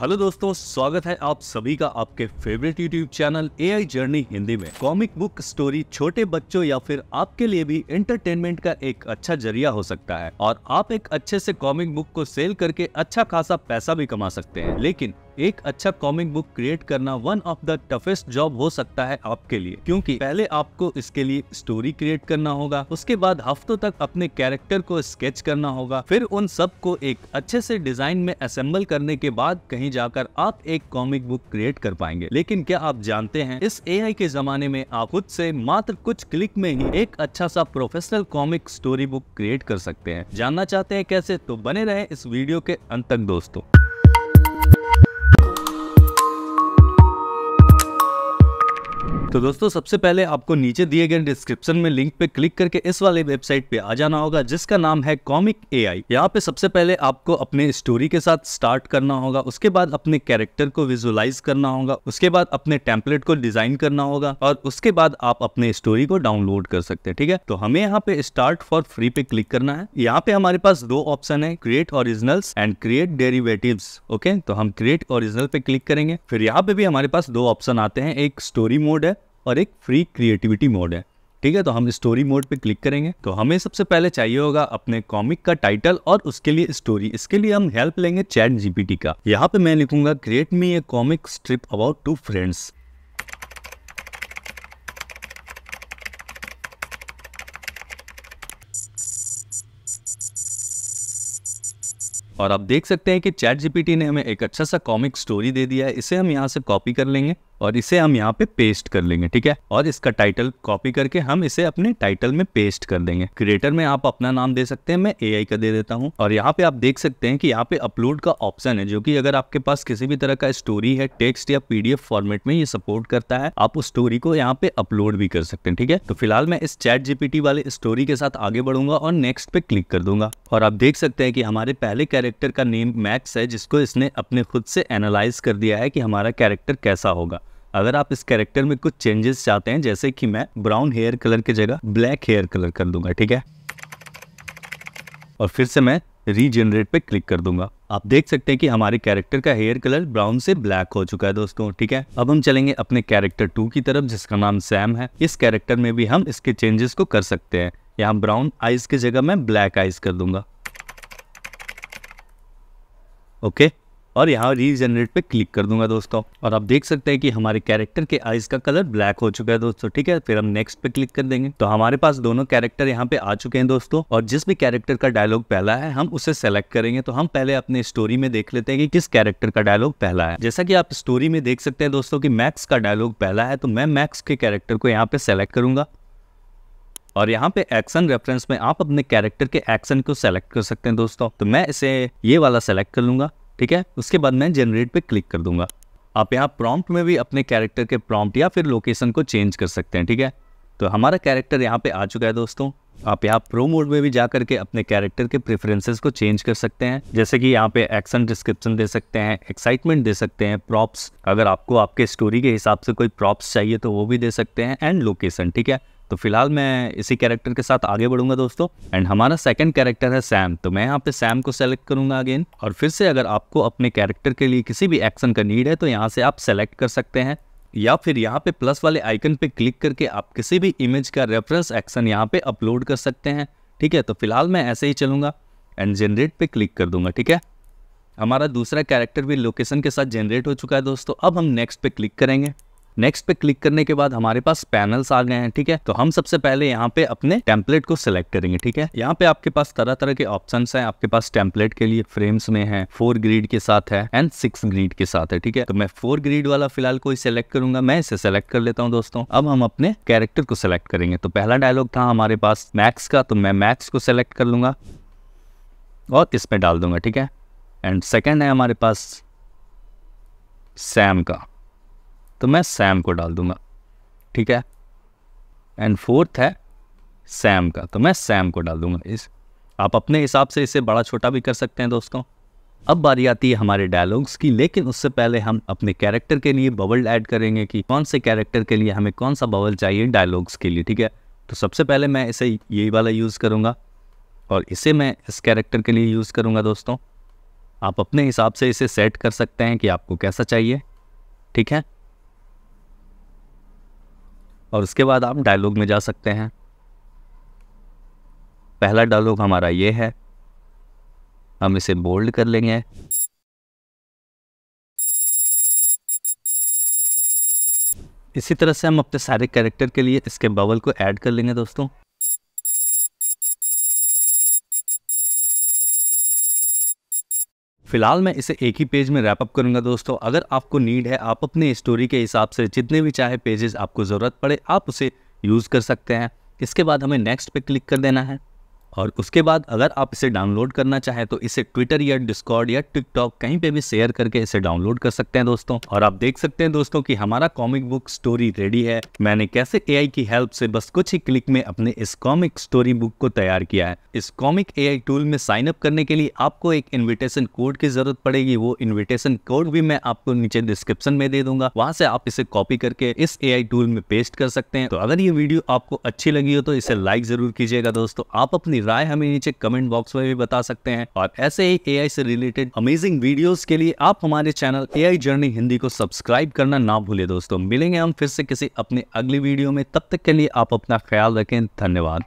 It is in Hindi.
हेलो दोस्तों स्वागत है आप सभी का आपके favourite YouTube channel AI journey Hindi में कॉमिक बुक स्टोरी छोटे बच्चों या फिर आपके लिए भी एंटरटेनमेंट का एक अच्छा जरिया हो सकता है और आप एक अच्छे से कॉमिक बुक को सेल करके अच्छा खासा पैसा भी कमा सकते हैं लेकिन एक अच्छा कॉमिक बुक क्रिएट करना one of the toughest job हो सकता है आपके लिए क्योंकि पहले आपको इसके लिए स्टोरी क्रिएट करना होगा उसके बाद हफ्तों तक अपने कैरेक्टर को स्केच करना होगा फिर उन सब को एक अच्छे से डिजाइन में असेंबल करने के बाद कहीं जाकर आप एक कॉमिक बुक क्रिएट कर पाएंगे लेकिन क्या आप जानते हैं इस ए के जमाने में आप खुद से मात्र कुछ क्लिक में ही एक अच्छा सा professional comic story book create कर सकते हैं जानना चाहते हैं कैसे तो बने रहे इस वीडियो के अंत तक दोस्तों तो दोस्तों सबसे पहले आपको नीचे दिए गए डिस्क्रिप्शन में लिंक पे क्लिक करके इस वाले वेबसाइट पे आ जाना होगा जिसका नाम है कॉमिक ए आई यहाँ पे सबसे पहले आपको अपने स्टोरी के साथ स्टार्ट करना होगा उसके बाद अपने कैरेक्टर को विजुअलाइज करना होगा उसके बाद अपने टेम्पलेट को डिजाइन करना होगा और उसके बाद आप अपने स्टोरी को डाउनलोड कर सकते हैं ठीक है तो हमें यहाँ पे स्टार्ट फॉर फ्री पे क्लिक करना है यहाँ पे हमारे पास दो ऑप्शन है create originals and create derivative okay तो हम क्रिएट ओरिजिनल पे क्लिक करेंगे फिर यहाँ पे भी हमारे पास दो ऑप्शन आते हैं एक स्टोरी मोड है और एक फ्री क्रिएटिविटी मोड है ठीक है तो हम स्टोरी मोड पे क्लिक करेंगे तो हमें सबसे पहले चाहिए होगा अपने कॉमिक का टाइटल और उसके लिए स्टोरी इसके लिए हम हेल्प लेंगे चैट जीपीटी का यहाँ पे मैं लिखूंगा create me a comic strip about two friends और आप देख सकते हैं कि चैट जीपीटी ने हमें एक अच्छा सा कॉमिक स्टोरी दे दिया है इसे हम यहाँ से कॉपी कर लेंगे और इसे हम यहाँ पे पेस्ट कर लेंगे ठीक है और इसका टाइटल कॉपी करके हम इसे अपने टाइटल में पेस्ट कर देंगे क्रिएटर में आप अपना नाम दे सकते हैं मैं एआई का दे देता हूँ और यहाँ पे आप देख सकते हैं कि यहाँ पे अपलोड का ऑप्शन है जो कि अगर आपके पास किसी भी तरह का स्टोरी है टेक्स्ट या पीडीएफ फॉर्मेट में ये सपोर्ट करता है आप उस स्टोरी को यहाँ पे अपलोड भी कर सकते हैं ठीक है तो फिलहाल मैं इस चैट जीपीटी वाले स्टोरी के साथ आगे बढ़ूंगा और नेक्स्ट पे क्लिक कर दूंगा और आप देख सकते हैं कि हमारे पहले कैरेक्टर का नेम मैक्स है जिसको इसने अपने खुद से एनालाइज कर दिया है कि हमारा कैरेक्टर कैसा होगा अगर आप इस कैरेक्टर में कुछ चेंजेस चाहते हैं जैसे कि मैं ब्राउन हेयर कलर की जगह ब्लैक हेयर कलर कर दूंगा ठीक है और फिर से मैं रीजेनरेट पे क्लिक कर दूंगा आप देख सकते हैं कि हमारे कैरेक्टर का हेयर कलर ब्राउन से ब्लैक हो चुका है दोस्तों ठीक है अब हम चलेंगे अपने कैरेक्टर टू की तरफ जिसका नाम सैम है इस कैरेक्टर में भी हम इसके चेंजेस को कर सकते हैं यहाँ ब्राउन आइज की जगह मैं ब्लैक आइज कर दूंगा ओके और यहाँ रीजनरेट पे क्लिक कर दूंगा दोस्तों और आप देख सकते हैं कि हमारे कैरेक्टर के आइज का कलर ब्लैक हो चुका है दोस्तों ठीक है फिर हम नेक्स्ट पे क्लिक कर देंगे तो हमारे पास दोनों कैरेक्टर यहाँ पे आ चुके हैं दोस्तों और जिस भी कैरेक्टर का डायलॉग पहला है हम उसे सेलेक्ट करेंगे तो हम पहले अपने स्टोरी में देख लेते हैं कि किस कैरेक्टर का डायलॉग पहला है जैसा की आप स्टोरी में देख सकते हैं दोस्तों की मैक्स का डायलॉग पहला है तो मैं मैक्स के कैरेक्टर को यहाँ पे सेलेक्ट करूंगा और यहाँ पे एक्शन रेफरेंस में आप अपने कैरेक्टर के एक्शन को सेलेक्ट कर सकते हैं दोस्तों तो मैं इसे ये वाला सेलेक्ट कर लूंगा ठीक है उसके बाद मैं जनरेट पे क्लिक कर दूंगा आप यहाँ प्रॉम्प्ट में भी अपने कैरेक्टर के प्रॉम्प्ट या फिर लोकेशन को चेंज कर सकते हैं ठीक है तो हमारा कैरेक्टर यहाँ पे आ चुका है दोस्तों आप यहाँ प्रो मोड में भी जा करके अपने कैरेक्टर के प्रेफरेंसेस को चेंज कर सकते हैं जैसे कि यहाँ पे एक्शन डिस्क्रिप्शन दे सकते हैं एक्साइटमेंट दे सकते हैं प्रॉप्स अगर आपको आपके स्टोरी के हिसाब से कोई प्रॉप्स चाहिए तो वो भी दे सकते हैं एंड लोकेशन ठीक है तो फिलहाल मैं इसी कैरेक्टर के साथ आगे बढ़ूंगा दोस्तों एंड हमारा सेकंड कैरेक्टर है सैम तो मैं यहाँ पे सैम को सेलेक्ट करूंगा अगेन और फिर से अगर आपको अपने कैरेक्टर के लिए किसी भी एक्शन का नीड है तो यहाँ से आप सेलेक्ट कर सकते हैं या फिर यहाँ पे प्लस वाले आइकन पे क्लिक करके आप किसी भी इमेज का रेफरेंस एक्शन यहाँ पे अपलोड कर सकते हैं ठीक है तो फिलहाल मैं ऐसे ही चलूंगा एंड जनरेट पे क्लिक कर दूंगा ठीक है हमारा दूसरा कैरेक्टर भी लोकेशन के साथ जनरेट हो चुका है दोस्तों अब हम नेक्स्ट पे क्लिक करेंगे नेक्स्ट पे क्लिक करने के बाद हमारे पास पैनल्स आ गए हैं ठीक है तो हम सबसे पहले यहाँ पे अपने टेम्पलेट को सिलेक्ट करेंगे ठीक है यहाँ पे आपके पास तरह तरह के ऑप्शन है आपके पास टेम्पलेट के लिए फ्रेम्स में है फोर ग्रीड के साथ है एंड सिक्स ग्रीड के साथ है ठीक है तो मैं फोर ग्रीड वाला फिलहाल कोई सिलेक्ट करूंगा मैं इसे सिलेक्ट कर लेता हूँ दोस्तों अब हम अपने कैरेक्टर को सिलेक्ट करेंगे तो पहला डायलॉग था हमारे पास मैक्स का तो मैं मैक्स को सिलेक्ट कर लूंगा और इसमें डाल दूंगा ठीक है एंड सेकेंड है हमारे पास सैम का तो मैं सैम को डाल दूंगा ठीक है एंड फोर्थ है सैम का तो मैं सैम को डाल दूंगा इस आप अपने हिसाब से इसे बड़ा छोटा भी कर सकते हैं दोस्तों अब बारी आती है हमारे डायलॉग्स की लेकिन उससे पहले हम अपने कैरेक्टर के लिए बबल ऐड करेंगे कि कौन से कैरेक्टर के लिए हमें कौन सा बबल चाहिए डायलॉग्स के लिए ठीक है तो सबसे पहले मैं इसे यही वाला यूज़ करूँगा और इसे मैं इस कैरेक्टर के लिए यूज़ करूँगा दोस्तों आप अपने हिसाब से इसे सेट कर सकते हैं कि आपको कैसा चाहिए ठीक है और उसके बाद आप डायलॉग में जा सकते हैं पहला डायलॉग हमारा ये है हम इसे बोल्ड कर लेंगे इसी तरह से हम अपने सारे कैरेक्टर के लिए इसके बबल को ऐड कर लेंगे दोस्तों फिलहाल मैं इसे एक ही पेज में रैप अप करूंगा दोस्तों अगर आपको नीड है आप अपने स्टोरी के हिसाब से जितने भी चाहे पेजेस आपको ज़रूरत पड़े आप उसे यूज़ कर सकते हैं इसके बाद हमें नेक्स्ट पे क्लिक कर देना है और उसके बाद अगर आप इसे डाउनलोड करना चाहें तो इसे ट्विटर या डिस्कॉर्ड या टिकटॉक कहीं पे भी शेयर करके इसे डाउनलोड कर सकते हैं दोस्तों और आप देख सकते हैं दोस्तों कि हमारा कॉमिक बुक स्टोरी रेडी है मैंने कैसे एआई की हेल्प से बस कुछ ही क्लिक में अपने इस कॉमिक स्टोरी बुक को तैयार किया है इस कॉमिक ए टूल में साइन अप करने के लिए आपको एक इन्विटेशन कोड की जरूरत पड़ेगी वो इन्विटेशन कोड भी मैं आपको नीचे डिस्क्रिप्शन में दे दूंगा वहां से आप इसे कॉपी करके इस ए टूल में पेस्ट कर सकते हैं तो अगर ये वीडियो आपको अच्छी लगी हो तो इसे लाइक जरूर कीजिएगा दोस्तों आप अपनी अपनी राय हमें नीचे कमेंट बॉक्स में भी बता सकते हैं और ऐसे ही ए से रिलेटेड अमेजिंग वीडियो के लिए आप हमारे चैनल ए जर्नी हिंदी को सब्सक्राइब करना ना भूले दोस्तों मिलेंगे हम फिर से किसी अपने अगली वीडियो में तब तक के लिए आप अपना ख्याल रखें धन्यवाद